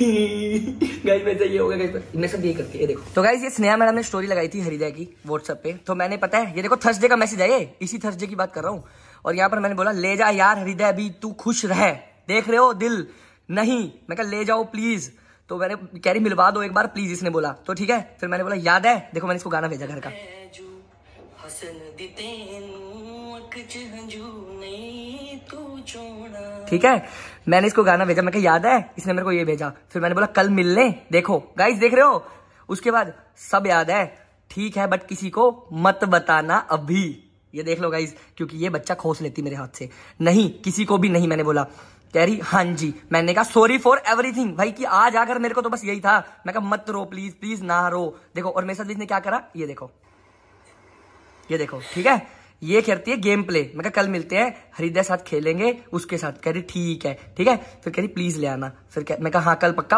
guys ये तो ये स्नेहा मैडम ने स्टोरी लगाई थी हरिदय की व्हाट्सएप पे तो मैंने पता है ये देखो थर्सडे का मैसेज आए इसी थर्सडे की बात कर रहा हूँ और यहाँ पर मैंने बोला ले जा यार हृदय अभी तू खुश रह देख रहे हो दिल नहीं मैं कहा ले जाओ प्लीज तो मैंने कह रही मिलवा दो एक बार प्लीज इसने बोला तो ठीक है फिर मैंने बोला याद है देखो मैंने इसको गाना भेजा घर का ठीक है मैंने इसको गाना भेजा मैं याद है इसने मेरे को ये भेजा फिर मैंने बोला कल मिल देखो गाइस देख रहे हो उसके बाद सब याद है ठीक है बट किसी को मत बताना अभी ये देख लो गाइस क्योंकि ये बच्चा खोस लेती मेरे हाथ से नहीं किसी को भी नहीं मैंने बोला कह रही हां जी मैंने कहा सॉरी फॉर एवरीथिंग भाई कि आज आकर मेरे को तो बस यही था मैं कहा मत रो प्लीज प्लीज ना रो देखो और मेरे साथ इसने क्या करा ये देखो ये देखो ठीक है ये करती है गेम प्ले मैं कल मिलते हैं हरिदय साथ खेलेंगे उसके साथ कह रही ठीक है ठीक है फिर कह रही प्लीज ले आना फिर मैं कहा हाँ कल पक्का